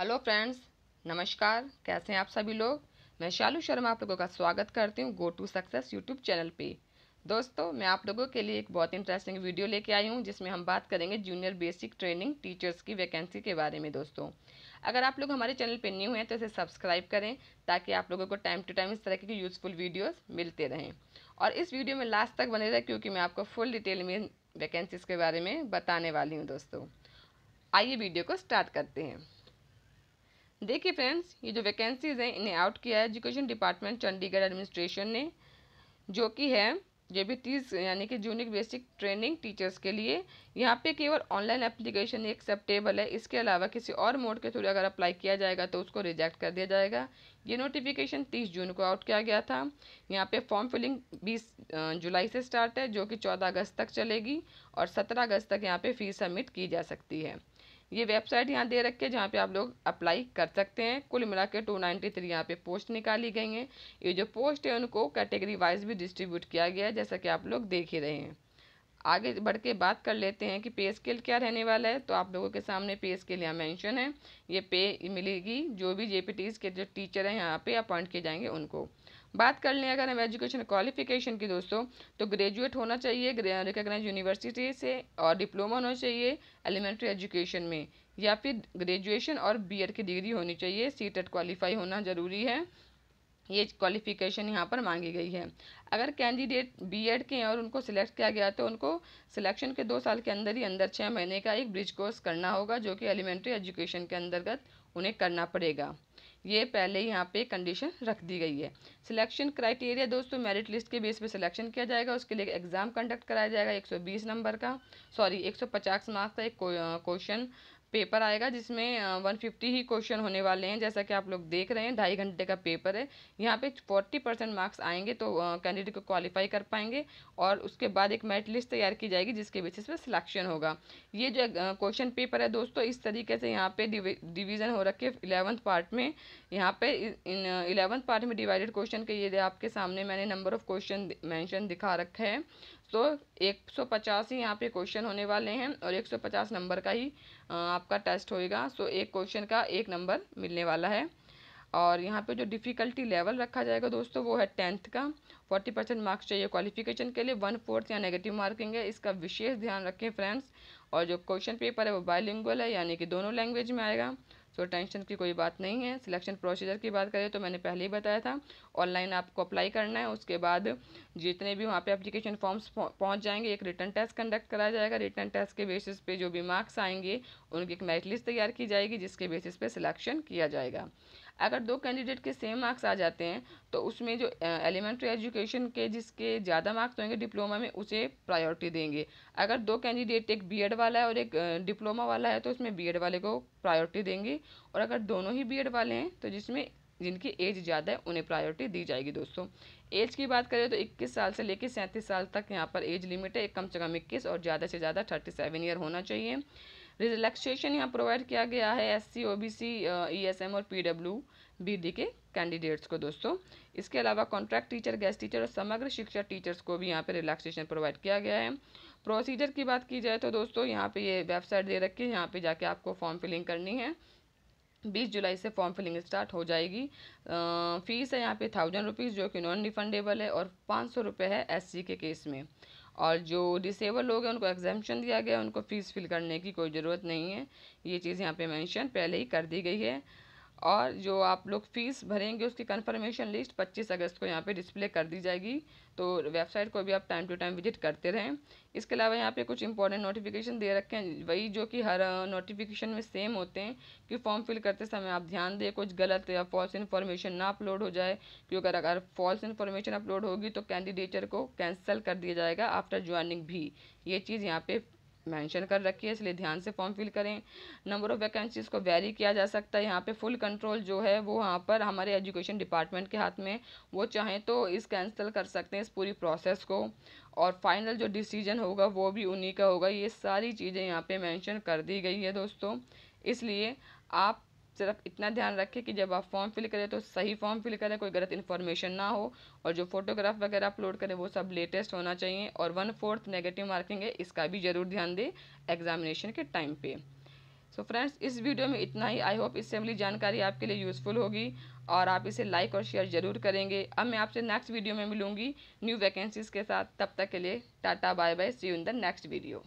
hello friends नमस्कार कैसे हैं आप सभी लोग मैं शालू शर्मा आप लोगों का स्वागत करती हूँ go to success YouTube channel पे दोस्तों मैं आप लोगों के लिए एक बहुत इंटरेस्टिंग वीडियो लेके आई हूँ जिसमें हम बात करेंगे जूनियर बेसिक ट्रेनिंग टीचर्स की वैकेंसी के बारे में दोस्तों अगर आप लोग हमारे चैनल पर न्यू हैं तो इसे सब्सक्राइब करें ताकि आप लोगों को टाइम टू टाइम इस तरह के यूज़फुल वीडियोज़ मिलते रहें और इस वीडियो में लास्ट तक बने रहे क्योंकि मैं आपको फुल डिटेल में वैकेंसीज के बारे में बताने वाली हूँ दोस्तों आइए वीडियो को स्टार्ट करते हैं देखिए फ्रेंड्स ये जो वैकेंसीज़ हैं इन्हें आउट किया है एजुकेशन डिपार्टमेंट चंडीगढ़ एडमिनिस्ट्रेशन ने जो कि है ये भी तीस यानी कि जूनिक बेसिक ट्रेनिंग टीचर्स के लिए यहाँ पे केवल ऑनलाइन एप्लीकेशन एक्सेप्टेबल है इसके अलावा किसी और मोड के थ्रू अगर अप्लाई किया जाएगा तो उसको रिजेक्ट कर दिया जाएगा ये नोटिफिकेशन 30 जून को आउट किया गया था यहाँ पे फॉर्म फिलिंग 20 जुलाई से स्टार्ट है जो कि 14 अगस्त तक चलेगी और 17 अगस्त तक यहाँ पे फीस सबमिट की जा सकती है ये वेबसाइट यहाँ दे रखे है जहाँ पे आप लोग अप्लाई कर सकते हैं कुल मिला के टू नाइन्टी थ्री यहाँ पर पोस्ट निकाली गई हैं ये जो पोस्ट है उनको कैटेगरी वाइज भी डिस्ट्रीब्यूट किया गया है जैसा कि आप लोग देख ही रहे हैं आगे बढ़ के बात कर लेते हैं कि पे स्केल क्या रहने वाला है तो आप लोगों के सामने पे स्केल यहाँ मैंशन है ये पे मिलेगी जो भी जे के जो टीचर हैं यहाँ पर अपॉइंट किए जाएंगे उनको बात कर लें अगर हम एजुकेशन क्वालिफिकेशन की दोस्तों तो ग्रेजुएट होना चाहिए रिकग्नाइज यूनिवर्सिटी से और डिप्लोमा होना चाहिए एलिमेंट्री एजुकेशन में या फिर ग्रेजुएशन और बी की डिग्री होनी चाहिए सी क्वालिफाई होना ज़रूरी है ये क्वालिफिकेशन यहाँ पर मांगी गई है अगर कैंडिडेट बीएड के हैं और उनको सिलेक्ट किया गया तो उनको सिलेक्शन के दो साल के अंदर ही अंदर छः महीने का एक ब्रिज कोर्स करना होगा जो कि एलिमेंट्री एजुकेशन के अंतर्गत उन्हें करना पड़ेगा ये पहले ही यहाँ पे कंडीशन रख दी गई है सिलेक्शन क्राइटेरिया दोस्तों मेरिट लिस्ट के बेस पे सिलेक्शन किया जाएगा उसके लिए एग्ज़ाम कंडक्ट कराया जाएगा 120 नंबर का सॉरी 150 मार्क्स का एक क्वेश्चन पेपर आएगा जिसमें वन फिफ्टी ही क्वेश्चन होने वाले हैं जैसा कि आप लोग देख रहे हैं ढाई घंटे का पेपर है यहाँ पे फोर्टी परसेंट मार्क्स आएंगे तो कैंडिडेट को क्वालिफाई कर पाएंगे और उसके बाद एक मेरिट लिस्ट तैयार की जाएगी जिसके बेसिस पे सिलेक्शन होगा ये जो क्वेश्चन पेपर है दोस्तों इस तरीके से यहाँ पे डिवीज़न हो रखे इलेवंथ पार्ट में यहाँ पे इलेवंथ पार्ट में डिवाइडेड क्वेश्चन के ये आपके सामने मैंने नंबर ऑफ क्वेश्चन मैंशन दिखा रखा है तो एक सौ पचास ही यहाँ पे क्वेश्चन होने वाले हैं और एक सौ पचास नंबर का ही आपका टेस्ट होएगा सो एक क्वेश्चन का एक नंबर मिलने वाला है और यहाँ पे जो डिफ़िकल्टी लेवल रखा जाएगा दोस्तों वो है टेंथ का फोर्टी परसेंट मार्क्स चाहिए क्वालिफिकेशन के लिए वन फोर्थ या नेगेटिव मार्किंग है इसका विशेष ध्यान रखें फ्रेंड्स और जो क्वेश्चन पेपर है वो बायलिंगुअल है यानी कि दोनों लैंग्वेज में आएगा सो so, टेंशन की कोई बात नहीं है सिलेक्शन प्रोसीजर की बात करें तो मैंने पहले ही बताया था ऑनलाइन आपको अप्लाई करना है उसके बाद जितने भी वहाँ पे एप्लीकेशन फॉर्म्स पहुँच जाएंगे एक रिटर्न टेस्ट कंडक्ट कराया जाएगा रिटर्न टेस्ट के बेसिस पे जो भी मार्क्स आएंगे उनकी एक मेरिट लिस्ट तैयार की जाएगी जिसके बेसिस पे सिलेक्शन किया जाएगा अगर दो कैंडिडेट के सेम मार्क्स आ जाते हैं तो उसमें जो एलिमेंट्री एजुकेशन के जिसके ज़्यादा मार्क्स होंगे डिप्लोमा में उसे प्रायोरिटी देंगे अगर दो कैंडिडेट एक बीएड वाला है और एक डिप्लोमा वाला है तो उसमें बीएड वाले को प्रायोरिटी देंगे और अगर दोनों ही बी वाले हैं तो जिसमें जिनकी एज ज़्यादा है उन्हें प्रायोरिटी दी जाएगी दोस्तों एज की बात करें तो 21 साल से लेकर सैंतीस साल तक यहाँ पर एज लिमिट है कम से कम इक्कीस और ज़्यादा से ज़्यादा थर्टी सेवन ईयर होना चाहिए रिलैक्सेशन यहाँ प्रोवाइड किया गया है S C O B C E S M और पी डब्ल्यू बी डी के कैंडिडेट्स को दोस्तों इसके अलावा कॉन्ट्रैक्ट टीचर गेस्ट टीचर और समग्र शिक्षा टीचर्स को भी यहाँ पे रिलैक्सेशन प्रोवाइड किया गया है प्रोसीजर की बात की जाए तो दोस्तों यहाँ पे ये वेबसाइट दे रखी है यहाँ पे जाके आपको फॉर्म फिलिंग करनी है बीस जुलाई से फॉर्म फिलिंग स्टार्ट हो जाएगी फीस है यहाँ पे थाउजेंड रुपीज़ जो कि नॉन रिफंडेबल है और पाँच सौ रुपये है एस के केस में और जो डिसेबल लोग हैं उनको एग्जामेशन दिया गया उनको फ़ीस फिल करने की कोई ज़रूरत नहीं है ये चीज़ यहाँ पे मेंशन पहले ही कर दी गई है और जो आप लोग फ़ीस भरेंगे उसकी कंफर्मेशन लिस्ट 25 अगस्त को यहाँ पे डिस्प्ले कर दी जाएगी तो वेबसाइट को भी आप टाइम टू टाइम विजिट करते रहें इसके अलावा यहाँ पे कुछ इंपॉर्टेंट नोटिफिकेशन दे रखे हैं वही जो कि हर नोटिफिकेशन में सेम होते हैं कि फॉर्म फिल करते समय आप ध्यान दें कुछ गलत या फॉल्स इन्फॉर्मेशन ना अपलोड हो जाए क्योंकि अगर फॉल्स इन्फॉर्मेशन अपलोड होगी तो कैंडिडेटर को कैंसिल कर दिया जाएगा आफ्टर ज्वाइनिंग भी ये चीज़ यहाँ पर मेंशन कर रखी है इसलिए ध्यान से फॉर्म फिल करें नंबर ऑफ़ वैकेंसीज़ को वेरी किया जा सकता है यहाँ पे फुल कंट्रोल जो है वो यहाँ पर हमारे एजुकेशन डिपार्टमेंट के हाथ में वो चाहें तो इस कैंसिल कर सकते हैं इस पूरी प्रोसेस को और फाइनल जो डिसीजन होगा वो भी उन्हीं का होगा ये सारी चीज़ें यहाँ पर मैंशन कर दी गई है दोस्तों इसलिए आप सिर्फ इतना ध्यान रखें कि जब आप फॉर्म फिल करें तो सही फॉर्म फिल करें कोई गलत इन्फॉर्मेशन ना हो और जो फोटोग्राफ वगैरह अपलोड करें वो सब लेटेस्ट होना चाहिए और वन फोर्थ नेगेटिव मार्किंग है इसका भी ज़रूर ध्यान दें एग्जामिनेशन के टाइम पे सो so फ्रेंड्स इस वीडियो में इतना ही आई होप इससे अगली जानकारी आपके लिए यूज़फुल होगी और आप इसे लाइक और शेयर ज़रूर करेंगे अब मैं आपसे नेक्स्ट वीडियो में मिलूँगी न्यू वैकेंसीज़ के साथ तब तक के लिए tata bye bye see you in the next video